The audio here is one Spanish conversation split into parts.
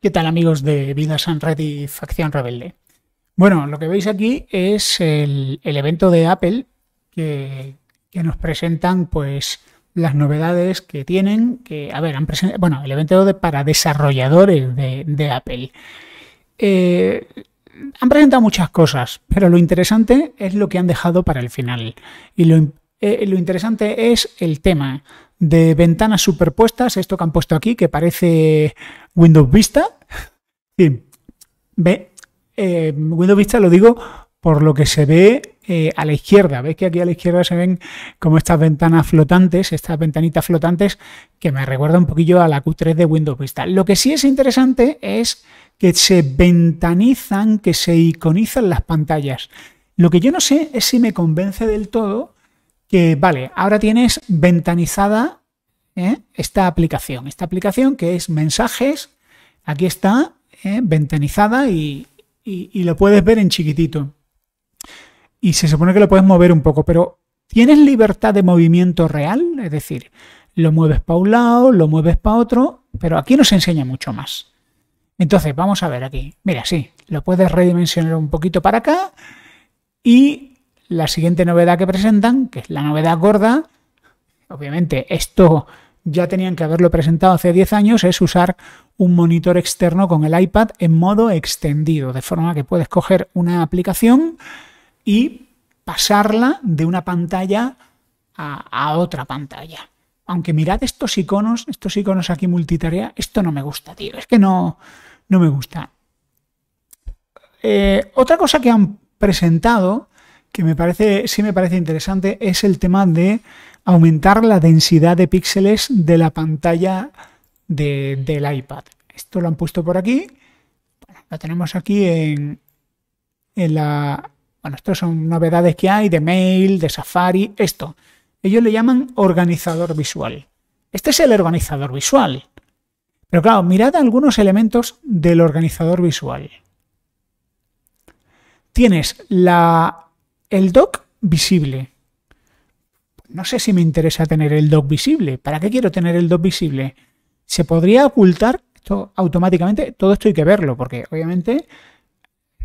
¿Qué tal amigos de Vida San Red y Facción Rebelde? Bueno, lo que veis aquí es el, evento de Apple que, nos presentan pues las novedades que tienen, que, a ver, bueno, el evento para desarrolladores de, Apple. Eh, han presentado muchas cosas, pero lo interesante es lo que han dejado para el final. Y lo, eh, lo interesante es el tema ¿eh? de ventanas superpuestas, esto que han puesto aquí, que parece Windows Vista. Sí, ve, eh, Windows Vista lo digo por lo que se ve a la izquierda. Veis que aquí a la izquierda se ven como estas ventanas flotantes, estas ventanitas flotantes, que me recuerda un poquillo a la Q3 de Windows Vista. Lo que sí es interesante es que se ventanizan, que se iconizan las pantallas. Lo que yo no sé es si me convence del todo que vale, ahora tienes ventanizada ¿eh? esta aplicación, esta aplicación que es mensajes, aquí está ¿eh? ventanizada y, y, lo puedes ver en chiquitito. Y se supone que lo puedes mover un poco, pero ¿tienes libertad de movimiento real? Es decir, lo mueves para un lado, lo mueves para otro, pero aquí nos enseña mucho más. Entonces, vamos a ver aquí. Mira, sí, lo puedes redimensionar un poquito para acá y la siguiente novedad que presentan, que es la novedad gorda, obviamente esto ya tenían que haberlo presentado hace 10 años, es usar un monitor externo con el iPad en modo extendido, de forma que puedes coger una aplicación y pasarla de una pantalla a, otra pantalla. Aunque mirad estos iconos, estos iconos aquí multitarea, esto no me gusta, tío, es que no, no me gusta. Eh, otra cosa que han presentado que me parece, sí me parece interesante es el tema de aumentar la densidad de píxeles de la pantalla del iPad. Esto lo han puesto por aquí. lo tenemos aquí en, en la... Bueno, estas son novedades que hay de Mail, de Safari, esto. Ellos le llaman organizador visual. Este es el organizador visual. Pero claro, mirad algunos elementos del organizador visual. Tienes la el dock visible. No sé si me interesa tener el dock visible. ¿Para qué quiero tener el dock visible? Se podría ocultar esto automáticamente. Todo esto hay que verlo, porque obviamente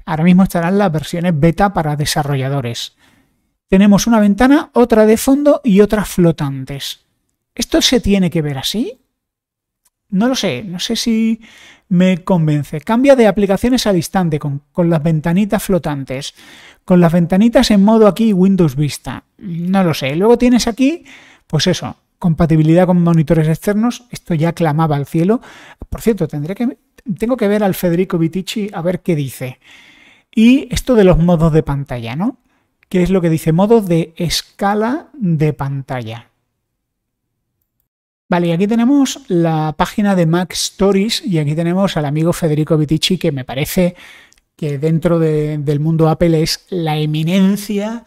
ahora mismo estarán las versiones beta para desarrolladores. Tenemos una ventana, otra de fondo y otras flotantes. ¿Esto se tiene que ver así? No lo sé, no sé si me convence. Cambia de aplicaciones a distante con, las ventanitas flotantes, con las ventanitas en modo aquí Windows Vista. No lo sé. Luego tienes aquí, pues eso, compatibilidad con monitores externos. Esto ya clamaba al cielo. Por cierto, tendré que, tengo que ver al Federico Vitici a ver qué dice. Y esto de los modos de pantalla, ¿no? ¿Qué es lo que dice? Modos de escala de pantalla. Vale, y aquí tenemos la página de Mac Stories y aquí tenemos al amigo Federico Vitici, que me parece que dentro del mundo Apple es la eminencia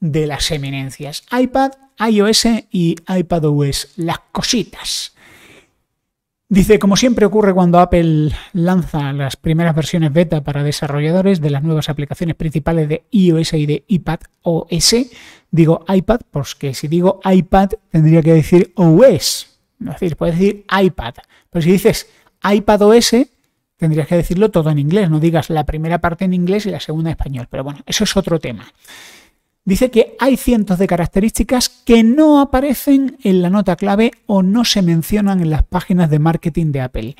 de las eminencias. iPad, iOS y iPadOS, las cositas. Dice, como siempre ocurre cuando Apple lanza las primeras versiones beta para desarrolladores de las nuevas aplicaciones principales de iOS y de iPadOS, digo iPad, porque pues si digo iPad tendría que decir OS, es decir, puedes decir iPad, pero si dices iPad OS, tendrías que decirlo todo en inglés, no digas la primera parte en inglés y la segunda en español. Pero bueno, eso es otro tema. Dice que hay cientos de características que no aparecen en la nota clave o no se mencionan en las páginas de marketing de Apple.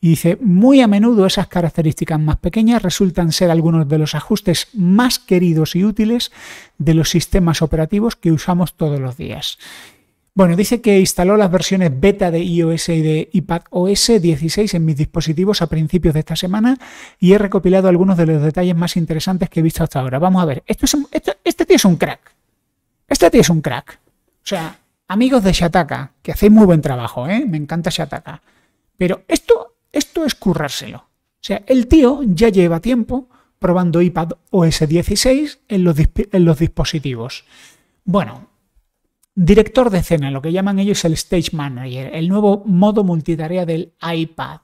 Y dice, muy a menudo esas características más pequeñas resultan ser algunos de los ajustes más queridos y útiles de los sistemas operativos que usamos todos los días. Bueno, dice que instaló las versiones beta de iOS y de iPadOS 16 en mis dispositivos a principios de esta semana y he recopilado algunos de los detalles más interesantes que he visto hasta ahora. Vamos a ver, este tío es un crack. Este tío es un crack. O sea, amigos de Shataka, que hacéis muy buen trabajo, ¿eh? me encanta Shataka. Pero esto, esto es currárselo. O sea, el tío ya lleva tiempo probando iPad OS 16 en los, en los dispositivos. Bueno, Director de escena, lo que llaman ellos el Stage Manager, el nuevo modo multitarea del iPad.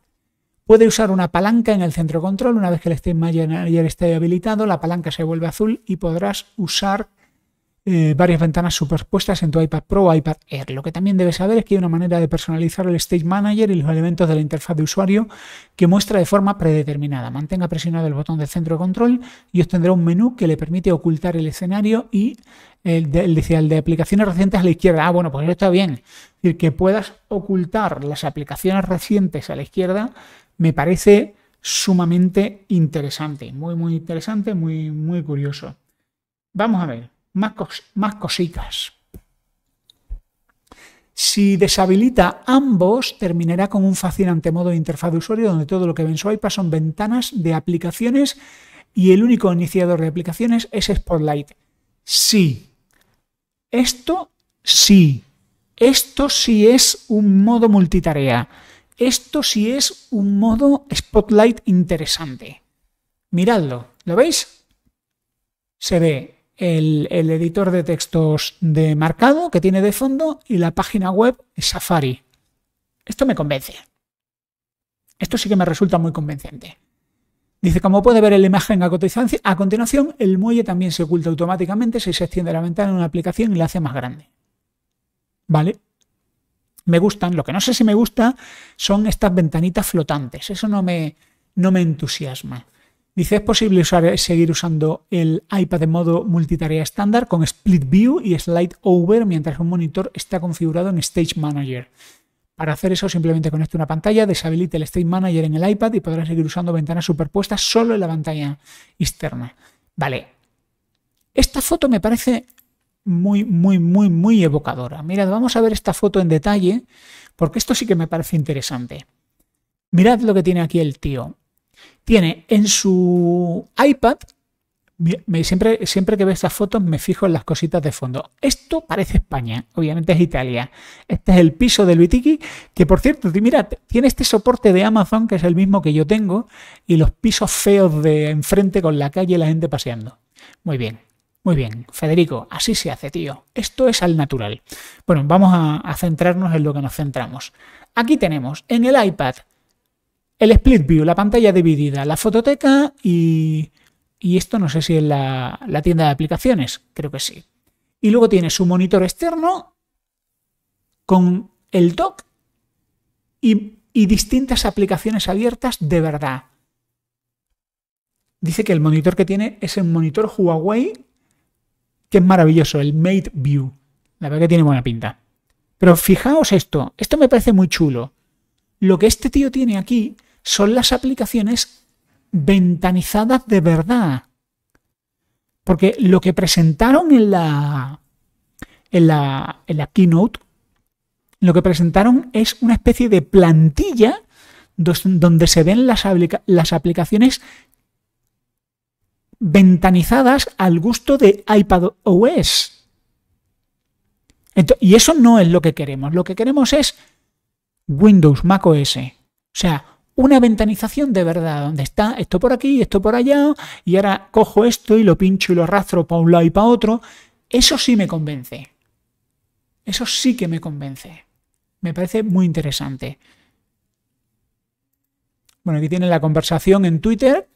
Puede usar una palanca en el centro control. Una vez que el Stage Manager esté habilitado, la palanca se vuelve azul y podrás usar eh, varias ventanas superpuestas en tu iPad Pro o iPad Air. Lo que también debes saber es que hay una manera de personalizar el Stage Manager y los elementos de la interfaz de usuario que muestra de forma predeterminada. Mantenga presionado el botón de centro de control y obtendrá un menú que le permite ocultar el escenario y el de, el de aplicaciones recientes a la izquierda. Ah, bueno, pues eso está bien. Es decir, que puedas ocultar las aplicaciones recientes a la izquierda me parece sumamente interesante, muy, muy interesante, muy, muy curioso. Vamos a ver más, cositas. Si deshabilita ambos, terminará con un fascinante modo de interfaz de usuario donde todo lo que ven su iPad son ventanas de aplicaciones y el único iniciador de aplicaciones es Spotlight. Sí. Esto sí. Esto sí es un modo multitarea. Esto sí es un modo Spotlight interesante. Miradlo. ¿Lo veis? Se ve el, editor de textos de marcado que tiene de fondo y la página web Safari. Esto me convence. Esto sí que me resulta muy convencente. Dice, como puede ver en la imagen a continuación, el muelle también se oculta automáticamente si se extiende la ventana en una aplicación y la hace más grande. ¿Vale? Me gustan, lo que no sé si me gusta son estas ventanitas flotantes. Eso no me entusiasma. Dice, ¿es posible seguir usando el iPad en modo multitarea estándar con Split View y Slide Over mientras un monitor está configurado en Stage Manager? Para hacer eso simplemente conecte una pantalla, deshabilite el Stage Manager en el iPad y podrá seguir usando ventanas superpuestas solo en la pantalla externa. Vale. Esta foto me parece muy, muy, muy, muy evocadora. Mirad, vamos a ver esta foto en detalle porque esto sí que me parece interesante. Mirad lo que tiene aquí el tío tiene en su iPad, siempre, que veo estas fotos me fijo en las cositas de fondo. Esto parece España, obviamente es Italia. Este es el piso de Luitiki, que por cierto, mira, tiene este soporte de Amazon, que es el mismo que yo tengo, y los pisos feos de enfrente con la calle y la gente paseando. Muy bien, muy bien, Federico, así se hace, tío. Esto es al natural. Bueno, vamos a centrarnos en lo que nos centramos. Aquí tenemos en el iPad el split view, la pantalla dividida, la fototeca y, y esto no sé si es la, tienda de aplicaciones, creo que sí. Y luego tiene su monitor externo con el dock y, y distintas aplicaciones abiertas de verdad. Dice que el monitor que tiene es el monitor Huawei, que es maravilloso, el Mate View. La verdad que tiene buena pinta. Pero fijaos esto, esto me parece muy chulo. Lo que este tío tiene aquí son las aplicaciones ventanizadas de verdad. Porque lo que presentaron en la, en la, keynote, lo que presentaron es una especie de plantilla donde se ven las, las aplicaciones ventanizadas al gusto de iPad OS. y eso no es lo que queremos. Lo que queremos es Windows, Mac OS. O sea, una ventanización de verdad, donde está esto por aquí, esto por allá, y ahora cojo esto y lo pincho y lo arrastro para un lado y para otro, eso sí me convence. Eso sí que me convence. Me parece muy interesante. Bueno, aquí tienen la conversación en Twitter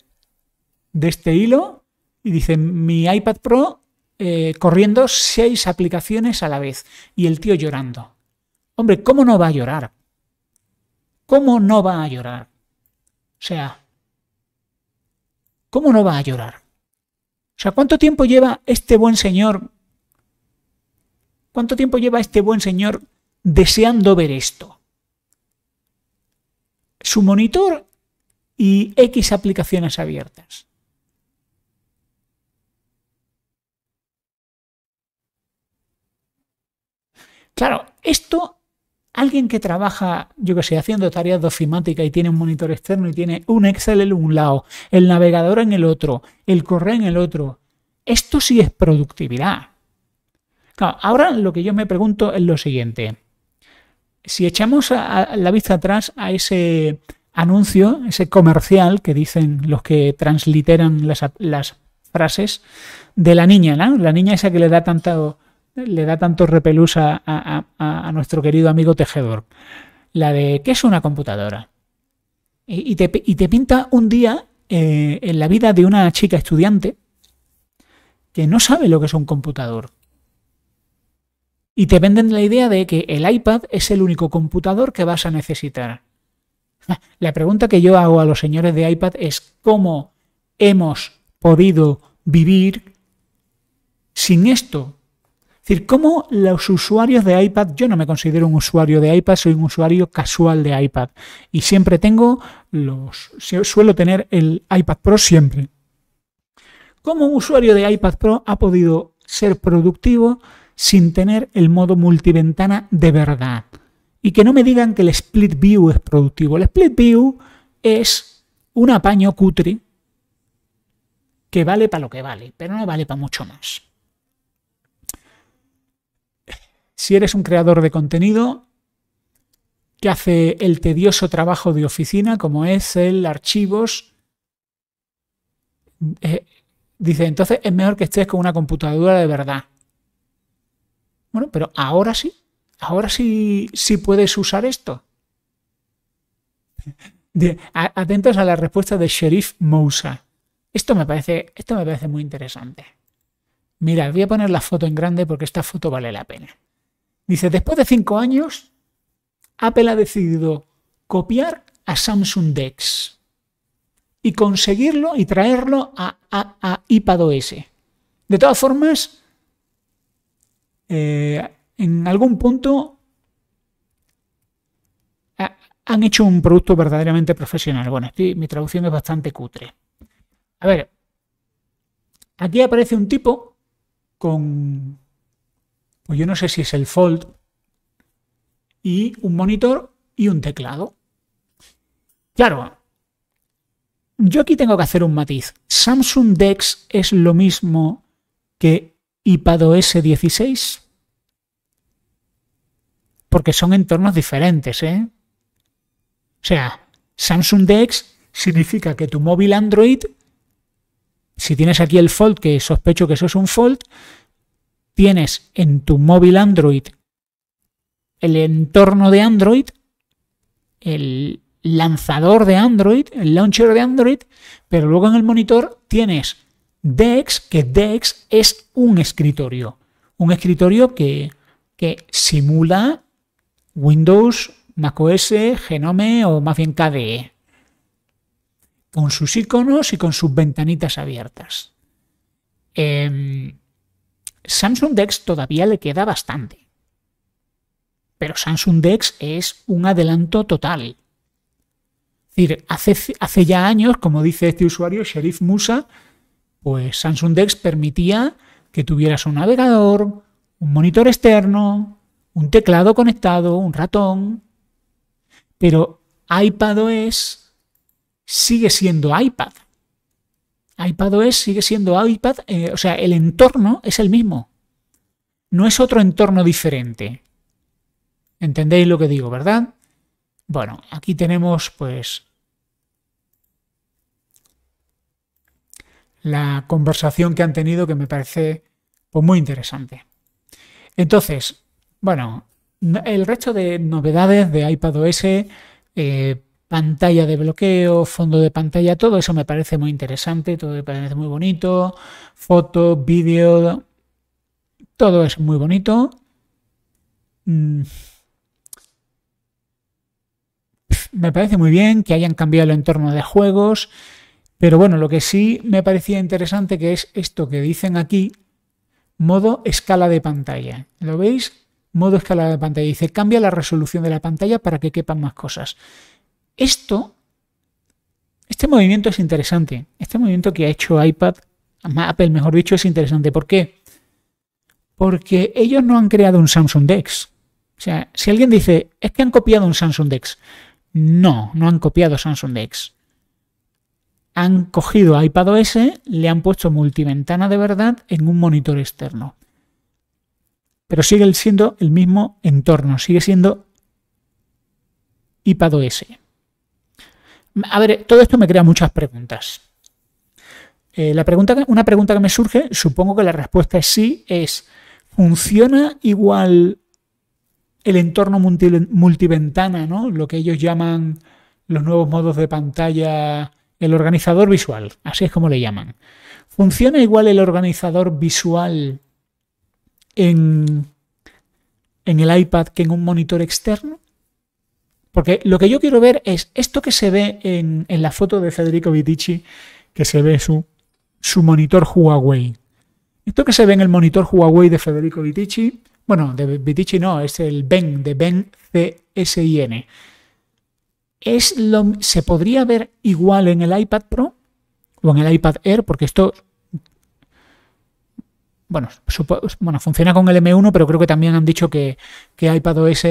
de este hilo y dice mi iPad Pro eh, corriendo seis aplicaciones a la vez y el tío llorando. Hombre, ¿cómo no va a llorar? ¿Cómo no va a llorar? O sea, ¿cómo no va a llorar? O sea, ¿cuánto tiempo lleva este buen señor? ¿Cuánto tiempo lleva este buen señor deseando ver esto? Su monitor y X aplicaciones abiertas. Claro, esto Alguien que trabaja, yo que sé, haciendo tareas de y tiene un monitor externo y tiene un Excel en un lado, el navegador en el otro, el correo en el otro. Esto sí es productividad. ahora lo que yo me pregunto es lo siguiente. Si echamos la vista atrás a ese anuncio, ese comercial que dicen los que transliteran las, las frases de la niña, La niña esa que le da tanto, le da tanto repelús a, nuestro querido amigo tejedor. La de ¿qué es una computadora? Y, te, pinta un día eh, en la vida de una chica estudiante que no sabe lo que es un computador. Y te venden la idea de que el iPad es el único computador que vas a necesitar. La pregunta que yo hago a los señores de iPad es ¿cómo hemos podido vivir sin esto? Es decir, ¿cómo los usuarios de iPad, yo no me considero un usuario de iPad, soy un usuario casual de iPad y siempre tengo los, suelo tener el iPad Pro siempre. ¿Cómo un usuario de iPad Pro ha podido ser productivo sin tener el modo multiventana de verdad? Y que no me digan que el Split View es productivo. El Split View es un apaño cutre que vale para lo que vale, pero no vale para mucho más. Si eres un creador de contenido que hace el tedioso trabajo de oficina, como es el archivos, eh, dice, entonces es mejor que estés con una computadora de verdad. Bueno, pero ahora sí, ahora sí, puedes usar esto. atentos a la respuesta de Sheriff Mousa. Esto me, parece, esto me parece muy interesante. Mira, voy a poner la foto en grande porque esta foto vale la pena. Dice, después de cinco años, Apple ha decidido copiar a Samsung Dex y conseguirlo y traerlo a, a, a iPadOS. De todas formas, eh, en algún punto han hecho un producto verdaderamente profesional. Bueno, mi traducción es bastante cutre. A ver, aquí aparece un tipo con pues yo no sé si es el Fold y un monitor y un teclado. Claro, yo aquí tengo que hacer un matiz. Samsung Dex es lo mismo que iPadOS 16. Porque son entornos diferentes, ¿eh? O sea, Samsung Dex significa que tu móvil Android, si tienes aquí el Fold, que sospecho que eso es un Fold, tienes en tu móvil Android el entorno de Android, el lanzador de Android, el launcher de Android, pero luego en el monitor tienes DEX, que DEX es un escritorio, un escritorio que, simula Windows, macOS, Genome o más bien KDE, con sus iconos y con sus ventanitas abiertas. Em, Samsung Dex todavía le queda bastante. Pero Samsung Dex es un adelanto total. Es decir, hace, ya años, como dice este usuario, Sherif Musa, pues Samsung Dex permitía que tuvieras un navegador, un monitor externo, un teclado conectado, un ratón. Pero iPadOS sigue siendo iPad iPadOS sigue siendo iPad, eh, o sea, el entorno es el mismo. No es otro entorno diferente. ¿Entendéis lo que digo, verdad? Bueno, aquí tenemos pues la conversación que han tenido que me parece pues, muy interesante. Entonces, bueno, el resto de novedades de iPadOS, eh, pantalla de bloqueo, fondo de pantalla, todo eso me parece muy interesante, todo me parece muy bonito, foto, vídeo, todo es muy bonito. Mm. Me parece muy bien que hayan cambiado el entorno de juegos, pero bueno, lo que sí me parecía interesante que es esto que dicen aquí, modo escala de pantalla. ¿Lo veis? Modo escala de pantalla. Dice, cambia la resolución de la pantalla para que quepan más cosas. Esto, este movimiento es interesante. Este movimiento que ha hecho iPad, Apple mejor dicho, es interesante. ¿Por qué? Porque ellos no han creado un Samsung Dex. O sea, si alguien dice, es que han copiado un Samsung Dex. No, no han copiado Samsung Dex. Han cogido iPadOS, le han puesto multiventana de verdad en un monitor externo. Pero sigue siendo el mismo entorno, sigue siendo iPadOS. A ver, todo esto me crea muchas preguntas. Eh, la pregunta, una pregunta que me surge, supongo que la respuesta es sí, es, ¿funciona igual el entorno multiventana, ¿no? lo que ellos llaman los nuevos modos de pantalla, el organizador visual, así es como le llaman? ¿Funciona igual el organizador visual en el iPad que en un monitor externo? Porque lo que yo quiero ver es esto que se ve en, la foto de Federico Vitici, que se ve su, su monitor Huawei. Esto que se ve en el monitor Huawei de Federico Vitici, bueno, de Vitici no, es el Ben, de Ben CSIN. Es lo, ¿Se podría ver igual en el iPad Pro o en el iPad Air? Porque esto bueno, bueno, funciona con el M1, pero creo que también han dicho que, que iPadOS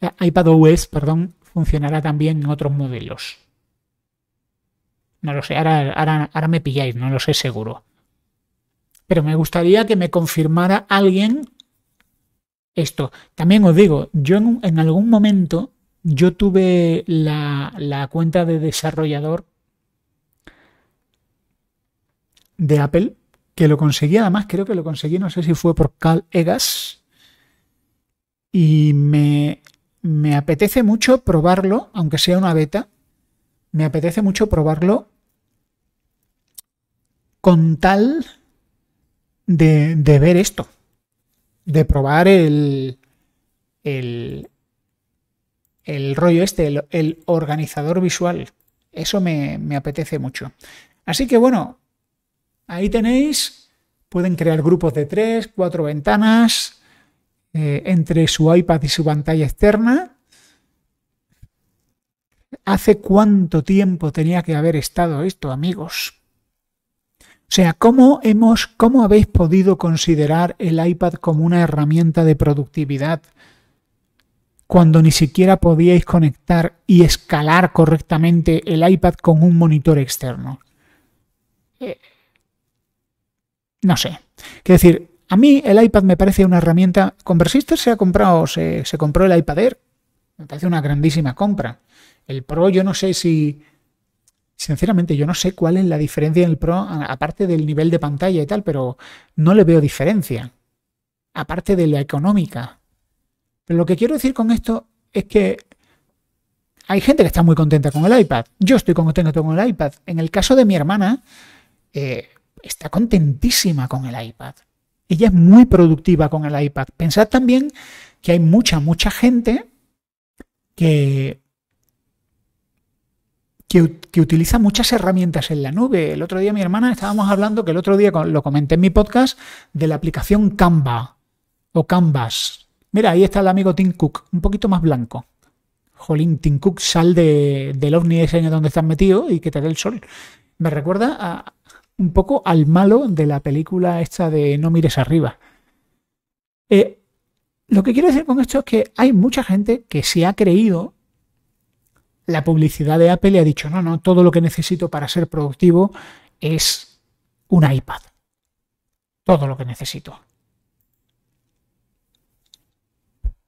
eh, iPadOS, perdón, funcionará también en otros modelos. No lo sé, ahora, me pilláis, no lo sé seguro. Pero me gustaría que me confirmara alguien esto. También os digo, yo en, algún momento yo tuve la, la, cuenta de desarrollador de Apple, que lo conseguí, además creo que lo conseguí, no sé si fue por Cal Egas, y me, me apetece mucho probarlo, aunque sea una beta, me apetece mucho probarlo con tal de, ver esto, de probar el, el, rollo este, el, organizador visual. Eso me, me apetece mucho. Así que bueno, ahí tenéis, pueden crear grupos de tres, cuatro ventanas, eh, entre su iPad y su pantalla externa. ¿Hace cuánto tiempo tenía que haber estado esto, amigos? O sea, ¿cómo, hemos, ¿cómo habéis podido considerar el iPad como una herramienta de productividad cuando ni siquiera podíais conectar y escalar correctamente el iPad con un monitor externo? Eh, no sé. Quiero decir, a mí el iPad me parece una herramienta. Conversister se ha comprado, se, se compró el iPad Air. Me parece una grandísima compra. El Pro, yo no sé si. Sinceramente, yo no sé cuál es la diferencia en el Pro, aparte del nivel de pantalla y tal, pero no le veo diferencia. Aparte de la económica. Pero lo que quiero decir con esto es que hay gente que está muy contenta con el iPad. Yo estoy contento con el iPad. En el caso de mi hermana, eh, está contentísima con el iPad. Ella es muy productiva con el iPad. Pensad también que hay mucha, mucha gente que, que, utiliza muchas herramientas en la nube. El otro día mi hermana estábamos hablando, que el otro día lo comenté en mi podcast, de la aplicación Canva o Canvas. Mira, ahí está el amigo Tim Cook, un poquito más blanco. Jolín, Tim Cook, sal del ovni ese en donde estás metido y que te dé el sol. Me recuerda a, un poco al malo de la película esta de No mires arriba. Eh, lo que quiero decir con esto es que hay mucha gente que se ha creído la publicidad de Apple y ha dicho, no, no, todo lo que necesito para ser productivo es un iPad. Todo lo que necesito.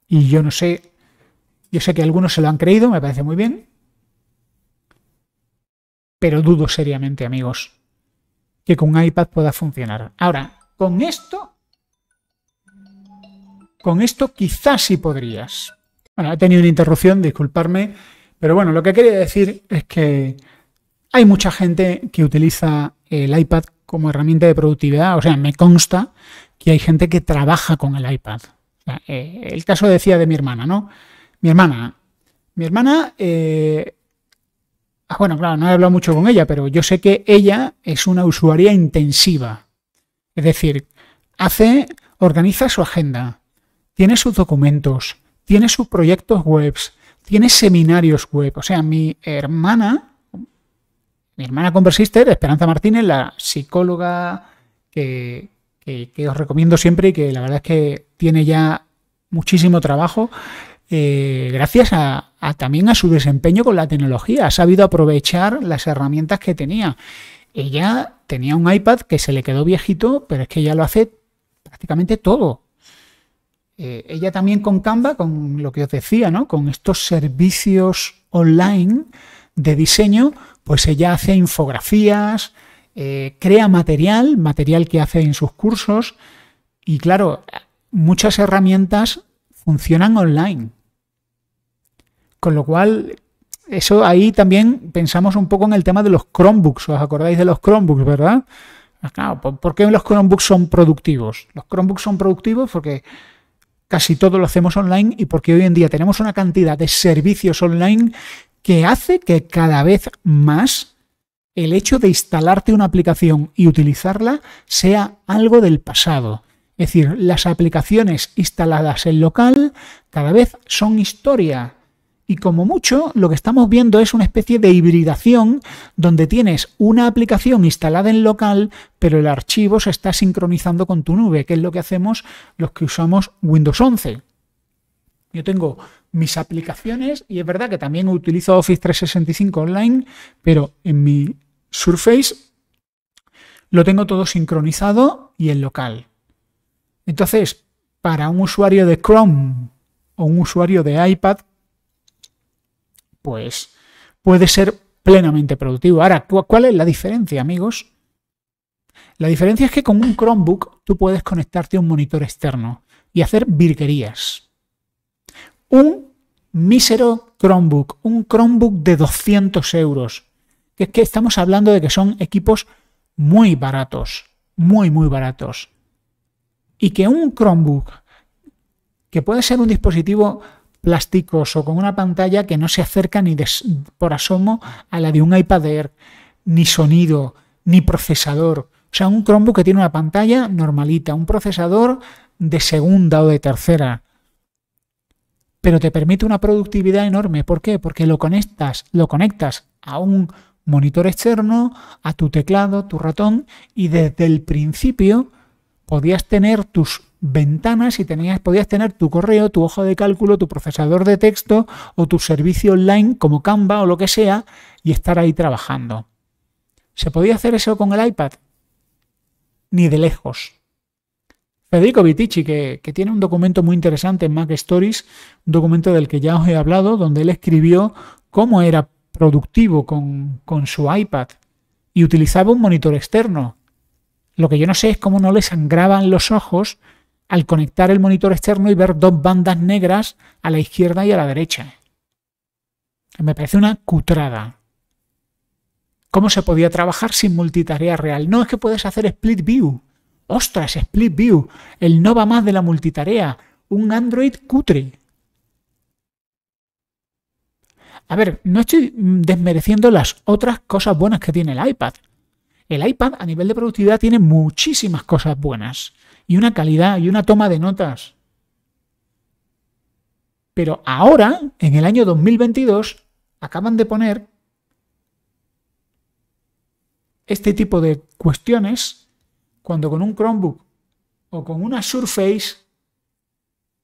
Y yo no sé, yo sé que algunos se lo han creído, me parece muy bien, pero dudo seriamente, amigos, que con un iPad pueda funcionar. Ahora, con esto, con esto quizás sí podrías. Bueno, he tenido una interrupción, disculparme, pero bueno, lo que quería decir es que hay mucha gente que utiliza el iPad como herramienta de productividad, o sea, me consta que hay gente que trabaja con el iPad. Eh, el caso decía de mi hermana, ¿no? Mi hermana, mi hermana eh, Ah, bueno, claro, no he hablado mucho con ella, pero yo sé que ella es una usuaria intensiva. Es decir, hace, organiza su agenda, tiene sus documentos, tiene sus proyectos web, tiene seminarios web. O sea, mi hermana, mi hermana Conversister, Esperanza Martínez, la psicóloga que, que os recomiendo siempre y que la verdad es que tiene ya muchísimo trabajo, eh, gracias a, también a su desempeño con la tecnología. Ha sabido aprovechar las herramientas que tenía. Ella tenía un iPad que se le quedó viejito, pero es que ella lo hace prácticamente todo. Eh, ella también con Canva, con lo que os decía, Con estos servicios online de diseño, pues ella hace infografías, eh, crea material, material que hace en sus cursos. Y claro, muchas herramientas funcionan online. Con lo cual, eso ahí también pensamos un poco en el tema de los Chromebooks. ¿Os acordáis de los Chromebooks, verdad? Pues claro, ¿por qué los Chromebooks son productivos? Los Chromebooks son productivos porque casi todo lo hacemos online y porque hoy en día tenemos una cantidad de servicios online que hace que cada vez más el hecho de instalarte una aplicación y utilizarla sea algo del pasado. Es decir, las aplicaciones instaladas en local cada vez son historia y como mucho, lo que estamos viendo es una especie de hibridación donde tienes una aplicación instalada en local, pero el archivo se está sincronizando con tu nube, que es lo que hacemos los que usamos Windows 11. Yo tengo mis aplicaciones y es verdad que también utilizo Office 365 online, pero en mi Surface lo tengo todo sincronizado y en local. Entonces, para un usuario de Chrome o un usuario de iPad pues puede ser plenamente productivo. Ahora, ¿cuál es la diferencia, amigos? La diferencia es que con un Chromebook tú puedes conectarte a un monitor externo y hacer virguerías. Un mísero Chromebook, un Chromebook de 200 euros, que es que estamos hablando de que son equipos muy baratos, muy, muy baratos. Y que un Chromebook, que puede ser un dispositivo plásticos o con una pantalla que no se acerca ni por asomo a la de un iPad Air, ni sonido, ni procesador. O sea, un Chromebook que tiene una pantalla normalita, un procesador de segunda o de tercera. Pero te permite una productividad enorme. ¿Por qué? Porque lo conectas, lo conectas a un monitor externo, a tu teclado, tu ratón, y desde el principio podías tener tus ventanas y tenías, podías tener tu correo, tu hoja de cálculo, tu procesador de texto o tu servicio online como Canva o lo que sea y estar ahí trabajando. ¿Se podía hacer eso con el iPad? Ni de lejos. Federico Vitici, que, tiene un documento muy interesante en Mac Stories, un documento del que ya os he hablado, donde él escribió cómo era productivo con, con su iPad y utilizaba un monitor externo. Lo que yo no sé es cómo no le sangraban los ojos al conectar el monitor externo y ver dos bandas negras a la izquierda y a la derecha. Me parece una cutrada. ¿Cómo se podía trabajar sin multitarea real? No es que puedes hacer split view. ¡Ostras! Split view. El no va más de la multitarea. Un Android cutre. A ver, no estoy desmereciendo las otras cosas buenas que tiene el iPad. El iPad a nivel de productividad tiene muchísimas cosas buenas y una calidad y una toma de notas. Pero ahora, en el año 2022, acaban de poner este tipo de cuestiones cuando con un Chromebook o con una Surface,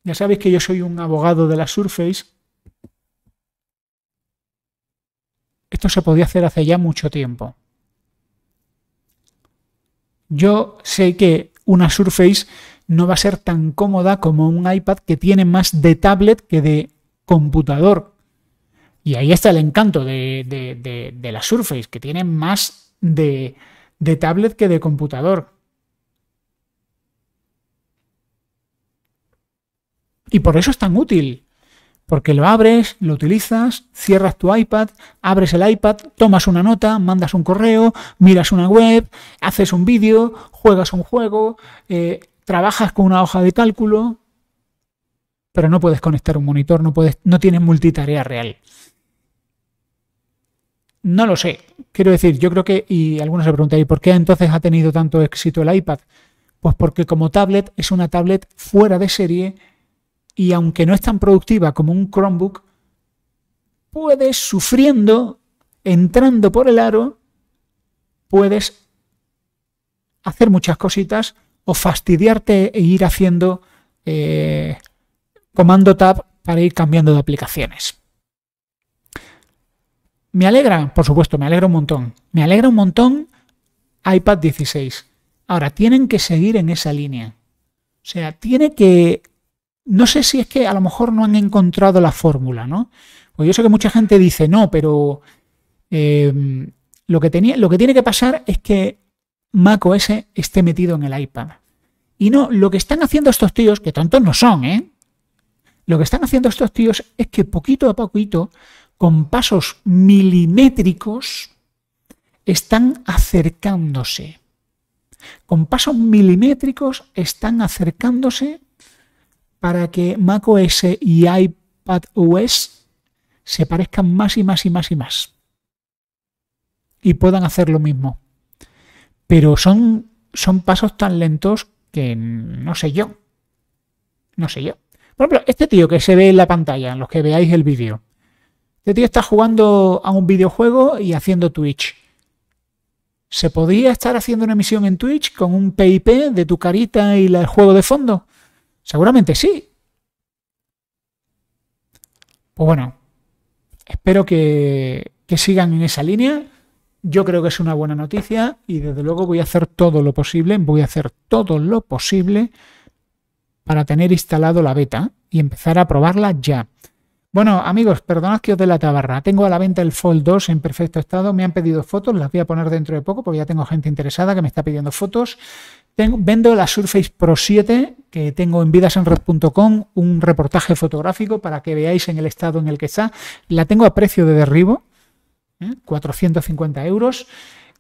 ya sabéis que yo soy un abogado de la Surface, esto se podía hacer hace ya mucho tiempo. Yo sé que una Surface no va a ser tan cómoda como un iPad que tiene más de tablet que de computador. Y ahí está el encanto de, la Surface, que tiene más de, tablet que de computador. Y por eso es tan útil. Porque lo abres, lo utilizas, cierras tu iPad, abres el iPad, tomas una nota, mandas un correo, miras una web, haces un vídeo, juegas un juego, eh, trabajas con una hoja de cálculo, pero no puedes conectar un monitor, no, puedes, no tienes multitarea real. No lo sé. Quiero decir, yo creo que, y algunos se preguntan, por qué entonces ha tenido tanto éxito el iPad? Pues porque como tablet es una tablet fuera de serie y aunque no es tan productiva como un Chromebook, puedes sufriendo, entrando por el aro, puedes hacer muchas cositas o fastidiarte e ir haciendo eh, comando tab para ir cambiando de aplicaciones. Me alegra, por supuesto, me alegra un montón. Me alegra un montón iPad 16. Ahora, tienen que seguir en esa línea. O sea, tiene que no sé si es que a lo mejor no han encontrado la fórmula, ¿no? Pues yo sé que mucha gente dice, no, pero em, lo, que tenía, lo que tiene que pasar es que OS esté metido en el iPad. Y no, lo que están haciendo estos tíos, que tontos no son, ¿eh? Lo que están haciendo estos tíos es que poquito a poquito, con pasos milimétricos, están acercándose. Con pasos milimétricos están acercándose para que macOS y iPadOS se parezcan más y más y más y más. Y puedan hacer lo mismo. Pero son, son pasos tan lentos que no sé yo. No sé yo. Por ejemplo, este tío que se ve en la pantalla, en los que veáis el vídeo. Este tío está jugando a un videojuego y haciendo Twitch. ¿Se podría estar haciendo una emisión en Twitch con un PIP de tu carita y el juego de fondo? Seguramente sí. Pues bueno, espero que, que sigan en esa línea. Yo creo que es una buena noticia y desde luego voy a hacer todo lo posible, voy a hacer todo lo posible para tener instalado la beta y empezar a probarla ya. Bueno, amigos, perdonad que os dé la tabarra. Tengo a la venta el Fold 2 en perfecto estado. Me han pedido fotos, las voy a poner dentro de poco porque ya tengo gente interesada que me está pidiendo fotos vendo la Surface Pro 7 que tengo en vidasenred.com un reportaje fotográfico para que veáis en el estado en el que está. La tengo a precio de derribo, 450 ¿eh? euros.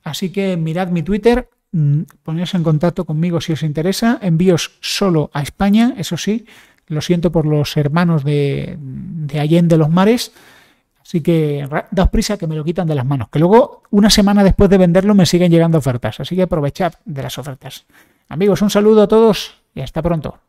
Así que mirad mi Twitter, mm, poneros en contacto conmigo si os interesa. Envíos solo a España, eso sí. Lo siento por los hermanos de, de Allende los Mares. Así que daos prisa que me lo quitan de las manos. Que luego, una semana después de venderlo, me siguen llegando ofertas. Así que aprovechad de las ofertas. Amigos, un saludo a todos y hasta pronto.